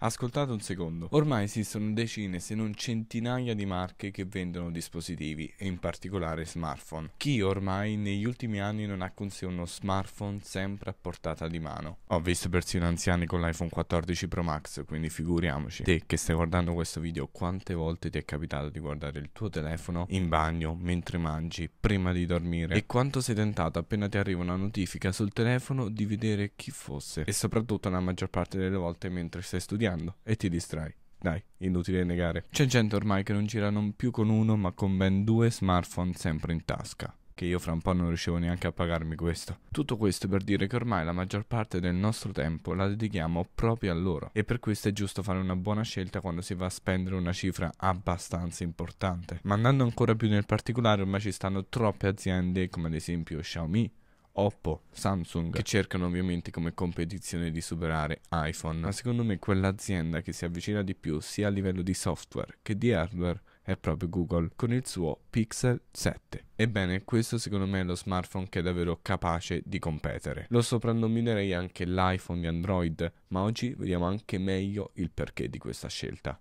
Ascoltate un secondo. Ormai esistono decine se non centinaia di marche che vendono dispositivi e in particolare smartphone. Chi ormai negli ultimi anni non ha con sé uno smartphone sempre a portata di mano? Ho visto persino anziani con l'iPhone 14 Pro Max, quindi figuriamoci. Te che stai guardando questo video, quante volte ti è capitato di guardare il tuo telefono in bagno, mentre mangi, prima di dormire? E quanto sei tentato appena ti arriva una notifica sul telefono di vedere chi fosse? E soprattutto la maggior parte delle volte mentre stai studiando studiando e ti distrai. Dai, inutile negare. C'è gente ormai che non gira non più con uno, ma con ben due smartphone sempre in tasca. Che io fra un po' non riuscivo neanche a pagarmi questo. Tutto questo per dire che ormai la maggior parte del nostro tempo la dedichiamo proprio a loro. E per questo è giusto fare una buona scelta quando si va a spendere una cifra abbastanza importante. Ma andando ancora più nel particolare, ormai ci stanno troppe aziende come ad esempio Xiaomi, Oppo, Samsung, che cercano ovviamente come competizione di superare iPhone, ma secondo me quell'azienda che si avvicina di più sia a livello di software che di hardware è proprio Google con il suo Pixel 7. Ebbene, questo secondo me è lo smartphone che è davvero capace di competere. Lo soprannominerei anche l'iPhone di Android, ma oggi vediamo anche meglio il perché di questa scelta.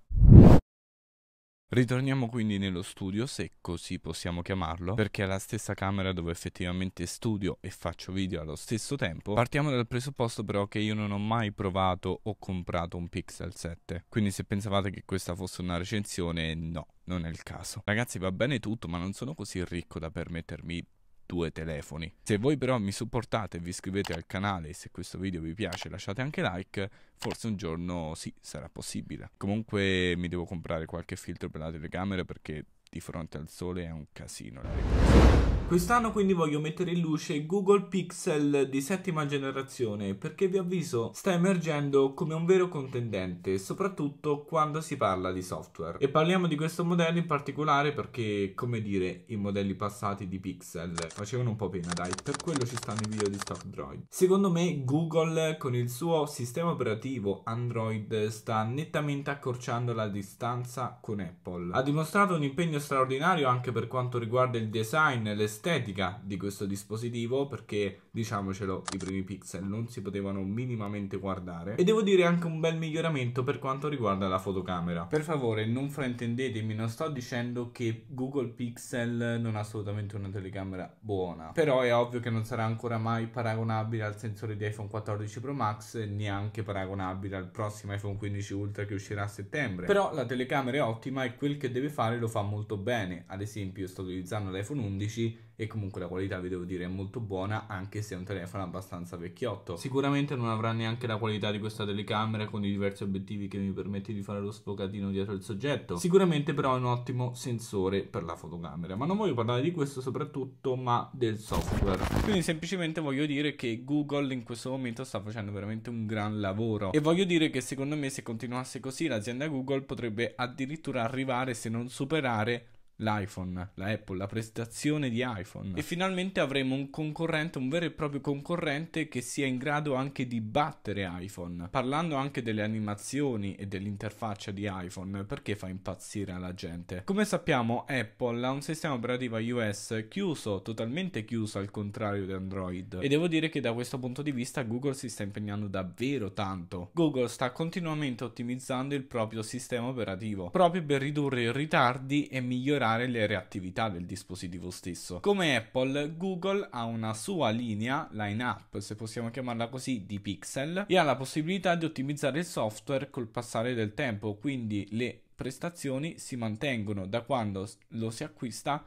Ritorniamo quindi nello studio, se così possiamo chiamarlo, perché è la stessa camera dove effettivamente studio e faccio video allo stesso tempo. Partiamo dal presupposto però che io non ho mai provato o comprato un Pixel 7, quindi se pensavate che questa fosse una recensione, no, non è il caso. Ragazzi va bene tutto, ma non sono così ricco da permettermi due telefoni. Se voi però mi supportate e vi iscrivete al canale e se questo video vi piace lasciate anche like, forse un giorno sì, sarà possibile. Comunque mi devo comprare qualche filtro per la telecamera perché di fronte al sole è un casino la ripresa. Quest'anno quindi voglio mettere in luce Google Pixel di settima generazione perché vi avviso sta emergendo come un vero contendente soprattutto quando si parla di software e parliamo di questo modello in particolare perché come dire i modelli passati di Pixel facevano un po' pena dai per quello ci stanno i video di Stock Droid secondo me Google con il suo sistema operativo Android sta nettamente accorciando la distanza con Apple ha dimostrato un impegno straordinario anche per quanto riguarda il design le l'estetica di questo dispositivo perché diciamocelo i primi pixel non si potevano minimamente guardare e devo dire anche un bel miglioramento per quanto riguarda la fotocamera. Per favore non fraintendetemi, non sto dicendo che Google Pixel non ha assolutamente una telecamera buona, però è ovvio che non sarà ancora mai paragonabile al sensore di iPhone 14 Pro Max e neanche paragonabile al prossimo iPhone 15 Ultra che uscirà a settembre. Però la telecamera è ottima e quel che deve fare lo fa molto bene. Ad esempio sto utilizzando l'iPhone 11 e comunque la qualità vi devo dire è molto buona anche se è un telefono abbastanza vecchiotto. Sicuramente non avrà neanche la qualità di questa telecamera con i diversi obiettivi che mi permette di fare lo sfocatino dietro il soggetto. Sicuramente però è un ottimo sensore per la fotocamera, ma non voglio parlare di questo soprattutto, ma del software. Quindi semplicemente voglio dire che Google in questo momento sta facendo veramente un gran lavoro e voglio dire che secondo me se continuasse così l'azienda Google potrebbe addirittura arrivare se non superare l'iPhone, la Apple, la presentazione di iPhone. E finalmente avremo un concorrente, un vero e proprio concorrente che sia in grado anche di battere iPhone. Parlando anche delle animazioni e dell'interfaccia di iPhone, perché fa impazzire la gente. Come sappiamo, Apple ha un sistema operativo iOS chiuso, totalmente chiuso al contrario di Android. E devo dire che da questo punto di vista Google si sta impegnando davvero tanto. Google sta continuamente ottimizzando il proprio sistema operativo, proprio per ridurre i ritardi e migliorare migliorare le reattività del dispositivo stesso. Come Apple, Google ha una sua linea, line-up se possiamo chiamarla così, di pixel e ha la possibilità di ottimizzare il software col passare del tempo, quindi le prestazioni si mantengono da quando lo si acquista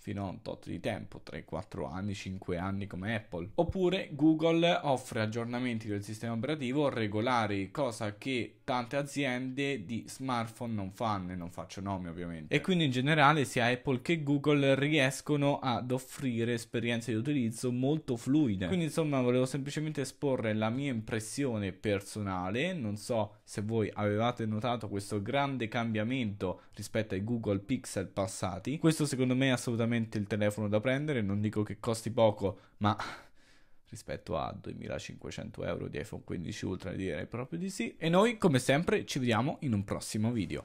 fino a un tot di tempo, 3-4 anni, 5 anni come Apple. Oppure Google offre aggiornamenti del sistema operativo regolari, cosa che tante aziende di smartphone non fanno, e non faccio nomi ovviamente. E quindi in generale sia Apple che Google riescono ad offrire esperienze di utilizzo molto fluide. Quindi insomma volevo semplicemente esporre la mia impressione personale, non so se voi avevate notato questo grande cambiamento rispetto ai Google Pixel passati. Questo secondo me è assolutamente veramente il telefono da prendere, non dico che costi poco, ma rispetto a 2500 euro di iPhone 15 Ultra direi proprio di sì. E noi come sempre ci vediamo in un prossimo video.